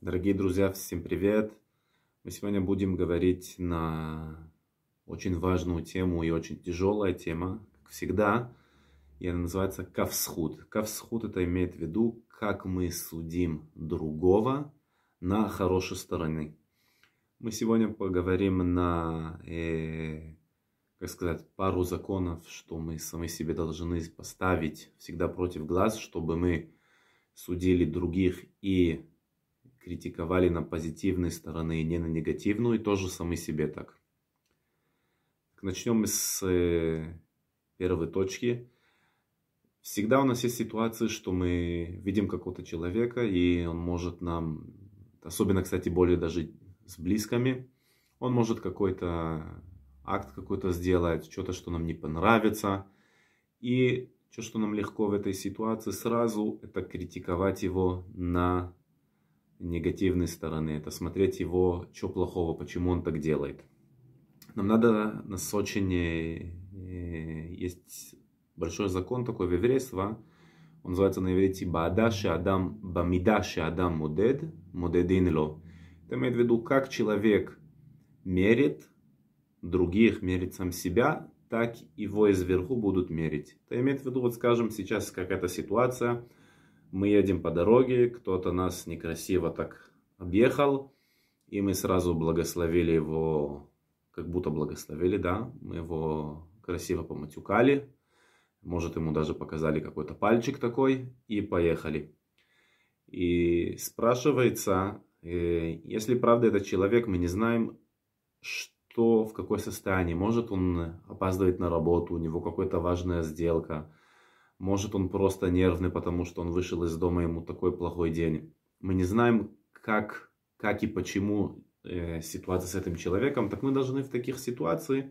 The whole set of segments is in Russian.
Дорогие друзья, всем привет! Мы сегодня будем говорить на очень важную тему и очень тяжелая тема, как всегда. И она называется кавсхуд. Кавсхуд это имеет в виду, как мы судим другого на хорошей стороне. Мы сегодня поговорим на, э, как сказать, пару законов, что мы сами себе должны поставить всегда против глаз, чтобы мы судили других и критиковали на позитивной стороны и не на негативную, и тоже сами себе так. Начнем с э, первой точки. Всегда у нас есть ситуации, что мы видим какого-то человека, и он может нам, особенно, кстати, более даже с близкими, он может какой-то акт какой-то сделать, что-то, что нам не понравится. И что, что нам легко в этой ситуации, сразу это критиковать его на негативной стороны, это смотреть его, что плохого, почему он так делает. Нам надо, нас очень, э, э, есть большой закон такой в еврействе, он называется на иврите «Баадаши Адам Бамидаши Адам Мудед Мудедин Ло». Это имеет в виду, как человек мерит других, мерит сам себя, так его изверху будут мерить. Это имеет в виду, вот скажем, сейчас какая-то ситуация – мы едем по дороге, кто-то нас некрасиво так объехал, и мы сразу благословили его, как будто благословили, да, мы его красиво поматюкали, может, ему даже показали какой-то пальчик такой, и поехали. И спрашивается, э, если правда этот человек, мы не знаем, что, в какой состоянии, Может, он опаздывает на работу, у него какая-то важная сделка, может, он просто нервный, потому что он вышел из дома, ему такой плохой день. Мы не знаем, как, как и почему э, ситуация с этим человеком. Так мы должны в таких ситуациях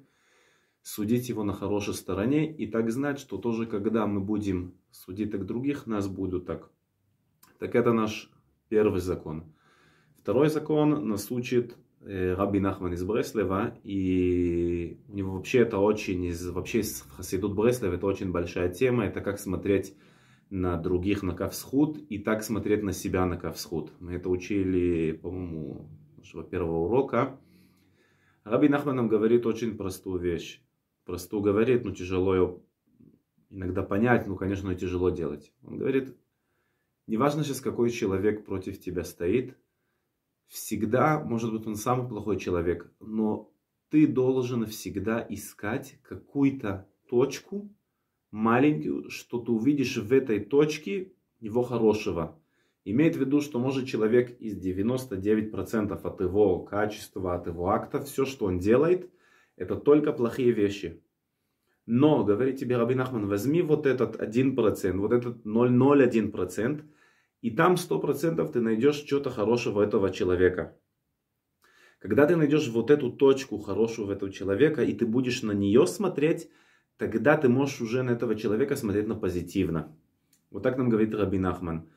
судить его на хорошей стороне и так знать, что тоже когда мы будем судить так других, нас будут так. Так это наш первый закон. Второй закон нас учит Э, Раби Нахман из Бреслева, и у него вообще это очень, из, вообще из Хасидут Бреслева это очень большая тема, это как смотреть на других на кавсхуд и так смотреть на себя на кавсхуд. Мы это учили, по-моему, нашего первого урока. Раби Нахман нам говорит очень простую вещь. Простую говорит, но тяжело ее иногда понять, ну, конечно, ее тяжело делать. Он говорит, неважно сейчас, какой человек против тебя стоит – всегда, может быть, он самый плохой человек, но ты должен всегда искать какую-то точку, маленькую, что ты увидишь в этой точке его хорошего. Имеет в виду, что может человек из 99% от его качества, от его акта, все, что он делает, это только плохие вещи. Но, говорит тебе Раби Нахман, возьми вот этот 1%, вот этот 0,01%, и там сто процентов ты найдешь что-то хорошего этого человека. Когда ты найдешь вот эту точку хорошую в этого человека, и ты будешь на нее смотреть, тогда ты можешь уже на этого человека смотреть на позитивно. Вот так нам говорит Рабин Ахман.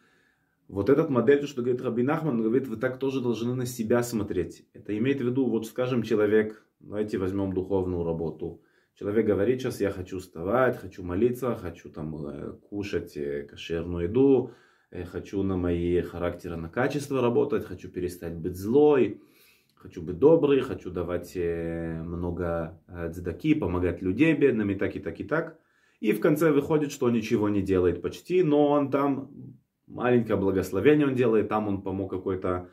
Вот этот модель, что говорит Рабин Ахман, говорит, вы так тоже должны на себя смотреть. Это имеет в виду, вот скажем, человек, давайте возьмем духовную работу. Человек говорит, сейчас я хочу вставать, хочу молиться, хочу там э, кушать э, кошерную еду, Э, хочу на мои характеры, на качество работать, хочу перестать быть злой, хочу быть добрый, хочу давать э, много э, дздаки, помогать людей бедным и так, и так, и так. И в конце выходит, что ничего не делает почти, но он там маленькое благословение он делает, там он помог какой-то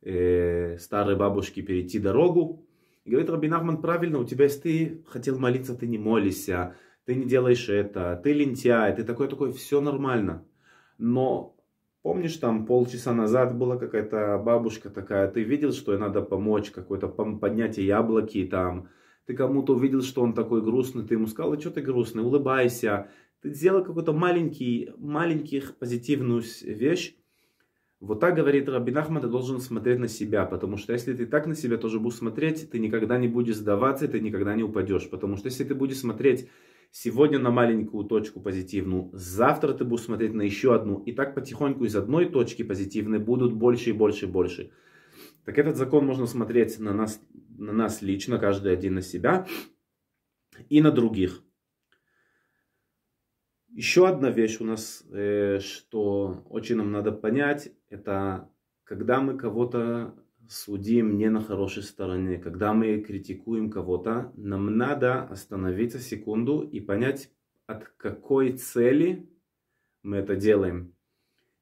э, старой бабушке перейти дорогу. И говорит Рабинахман, правильно, у тебя если ты хотел молиться, ты не молишься, ты не делаешь это, ты лентяй, ты такой-такой, все нормально. Но Помнишь, там полчаса назад была какая-то бабушка такая, ты видел, что ей надо помочь, какое-то поднятие яблоки там. Ты кому-то увидел, что он такой грустный, ты ему сказал, а что ты грустный, улыбайся. Ты сделал какую-то маленький, маленьких позитивную вещь. Вот так говорит Рабин Ахмад, ты должен смотреть на себя, потому что если ты так на себя тоже будешь смотреть, ты никогда не будешь сдаваться, ты никогда не упадешь. Потому что если ты будешь смотреть Сегодня на маленькую точку позитивную, завтра ты будешь смотреть на еще одну. И так потихоньку из одной точки позитивной будут больше и больше и больше. Так этот закон можно смотреть на нас, на нас лично, каждый один на себя и на других. Еще одна вещь у нас, э, что очень нам надо понять, это когда мы кого-то судим не на хорошей стороне, когда мы критикуем кого-то, нам надо остановиться секунду и понять, от какой цели мы это делаем.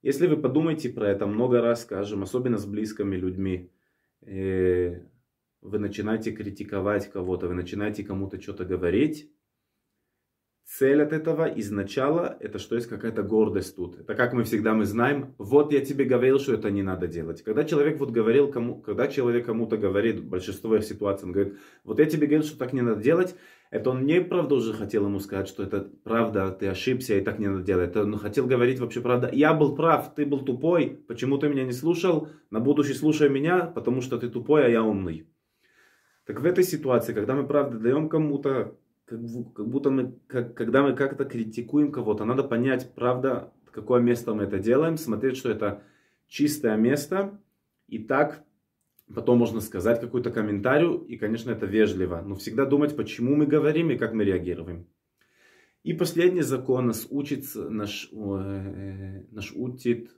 Если вы подумаете про это много раз, скажем, особенно с близкими людьми, э, вы начинаете критиковать кого-то, вы начинаете кому-то что-то говорить, Цель от этого изначала, это что есть какая-то гордость тут. Это как мы всегда мы знаем, вот я тебе говорил, что это не надо делать. Когда человек вот говорил кому, когда человек кому-то говорит, большинство их ситуаций, он говорит, вот я тебе говорил, что так не надо делать, это он не правда уже хотел ему сказать, что это правда, ты ошибся и так не надо делать. Это он хотел говорить вообще правда, я был прав, ты был тупой, почему ты меня не слушал, на будущее слушай меня, потому что ты тупой, а я умный. Так в этой ситуации, когда мы правда даем кому-то как, как будто мы, как, когда мы как-то критикуем кого-то, надо понять, правда, какое место мы это делаем, смотреть, что это чистое место, и так потом можно сказать какую-то комментарию, и, конечно, это вежливо, но всегда думать, почему мы говорим и как мы реагируем. И последний закон нас учит, наш, э, наш учит,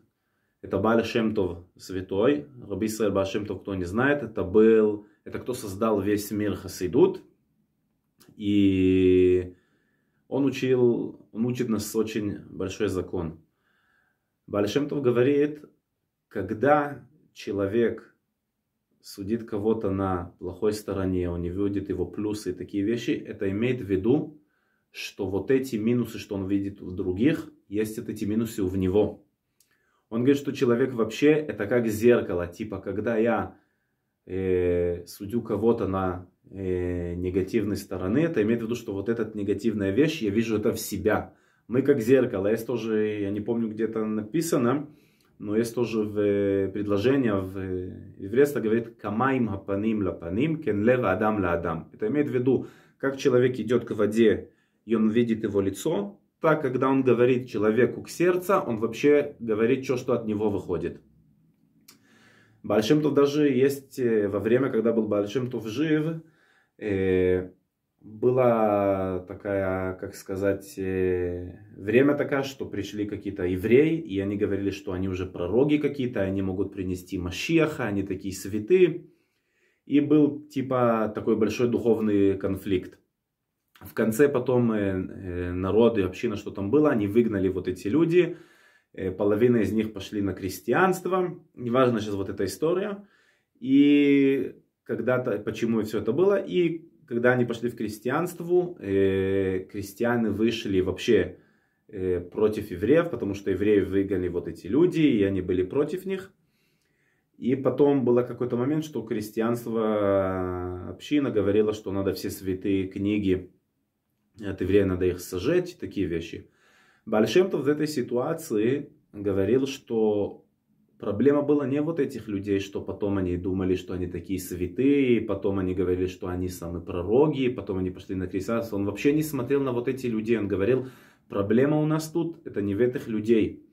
это Баль Шемтов, святой, Раби Исраэль Баль Шемтов, кто не знает, это был, это кто создал весь мир Хасидут, и он учил, он учит нас очень большой закон. Большемтов говорит, когда человек судит кого-то на плохой стороне, он не видит его плюсы и такие вещи, это имеет в виду, что вот эти минусы, что он видит в других, есть эти минусы у него. Он говорит, что человек вообще это как зеркало, типа когда я э, судю кого-то на Э, негативной стороны. Это имеет в виду, что вот эта негативная вещь, я вижу это в себя. Мы как зеркало. Есть тоже, я не помню, где это написано, но есть тоже в э, предложение в э, еврействе говорит «камаим хапаним лапаним, кен лев адам ла адам». Это имеет в виду, как человек идет к воде, и он видит его лицо, так, когда он говорит человеку к сердцу, он вообще говорит что что от него выходит. Большим Тов даже есть во время, когда был Большим Тов жив, Э, была такая, как сказать, э, время такая, что пришли какие-то евреи, и они говорили, что они уже пророги какие-то, они могут принести Машеха, они такие святы. И был типа такой большой духовный конфликт. В конце потом э, народы, община, что там было, они выгнали вот эти люди, половина из них пошли на крестьянство, неважно сейчас вот эта история. И когда-то, почему все это было. И когда они пошли в крестьянство э, крестьяне вышли вообще э, против евреев, потому что евреи выгнали вот эти люди, и они были против них. И потом был какой-то момент, что крестьянство, община говорила, что надо все святые книги от еврея, надо их сожечь, такие вещи. Большемтов в этой ситуации говорил, что Проблема была не вот этих людей, что потом они думали, что они такие святые, потом они говорили, что они самые пророги, потом они пошли на христианство. Он вообще не смотрел на вот эти людей. Он говорил, проблема у нас тут, это не в этих людей.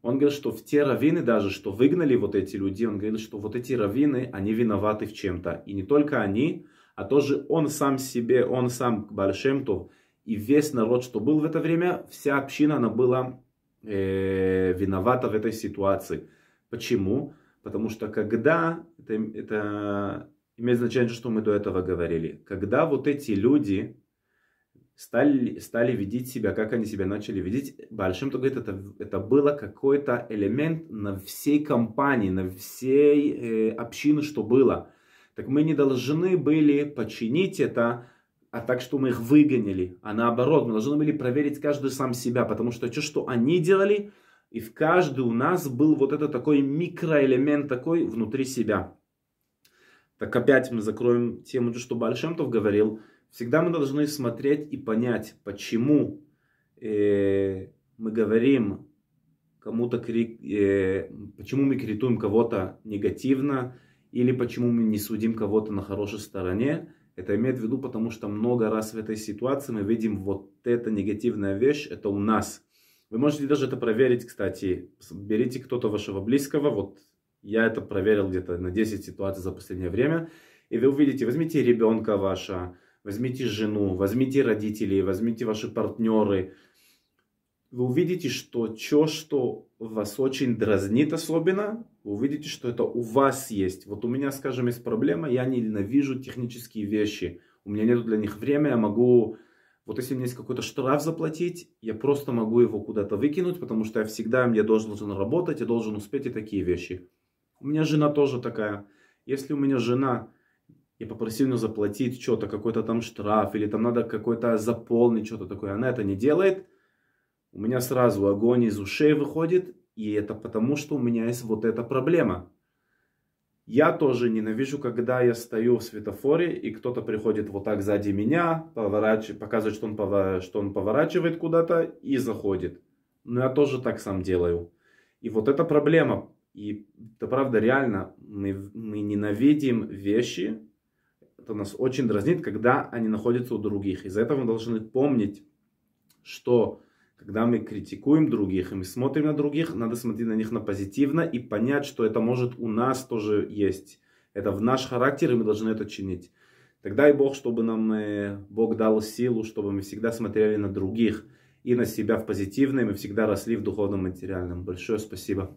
Он говорил, что в те раввины даже, что выгнали вот эти люди, он говорил, что вот эти раввины, они виноваты в чем-то. И не только они, а тоже он сам себе, он сам Бальшемтов и весь народ, что был в это время, вся община, она была э, виновата в этой ситуации. Почему? Потому что когда, это, это имеет значение, что мы до этого говорили, когда вот эти люди стали, стали видеть себя, как они себя начали видеть, большим то говорит, это, это было какой-то элемент на всей компании, на всей э, общины, что было. Так мы не должны были починить это, а так, что мы их выгонили. А наоборот, мы должны были проверить каждый сам себя, потому что то, что они делали, и в каждый у нас был вот этот такой микроэлемент такой внутри себя. Так опять мы закроем тему, что Большемтов говорил. Всегда мы должны смотреть и понять, почему э, мы говорим кому-то, э, почему мы критуем кого-то негативно, или почему мы не судим кого-то на хорошей стороне. Это имеет в виду, потому что много раз в этой ситуации мы видим вот эта негативная вещь, это у нас – вы можете даже это проверить, кстати. Берите кто-то вашего близкого. Вот я это проверил где-то на 10 ситуаций за последнее время. И вы увидите, возьмите ребенка ваша, возьмите жену, возьмите родителей, возьмите ваши партнеры. Вы увидите, что то, что вас очень дразнит особенно, вы увидите, что это у вас есть. Вот у меня, скажем, есть проблема, я ненавижу технические вещи. У меня нет для них времени, я могу вот если мне есть какой-то штраф заплатить, я просто могу его куда-то выкинуть, потому что я всегда, я должен работать, я должен успеть и такие вещи. У меня жена тоже такая. Если у меня жена, я попросил ее заплатить что-то, какой-то там штраф, или там надо какой-то заполнить что-то такое, она это не делает, у меня сразу огонь из ушей выходит, и это потому, что у меня есть вот эта проблема – я тоже ненавижу, когда я стою в светофоре, и кто-то приходит вот так сзади меня, поворачивает, показывает, что он, поворачивает, что он поворачивает куда-то и заходит. Но я тоже так сам делаю. И вот эта проблема. И это правда реально, мы, мы ненавидим вещи, это нас очень дразнит, когда они находятся у других. Из-за этого мы должны помнить, что когда мы критикуем других и мы смотрим на других, надо смотреть на них на позитивно и понять, что это может у нас тоже есть. Это в наш характер, и мы должны это чинить. Тогда и Бог, чтобы нам э, Бог дал силу, чтобы мы всегда смотрели на других и на себя в позитивное, мы всегда росли в духовном и материальном. Большое спасибо.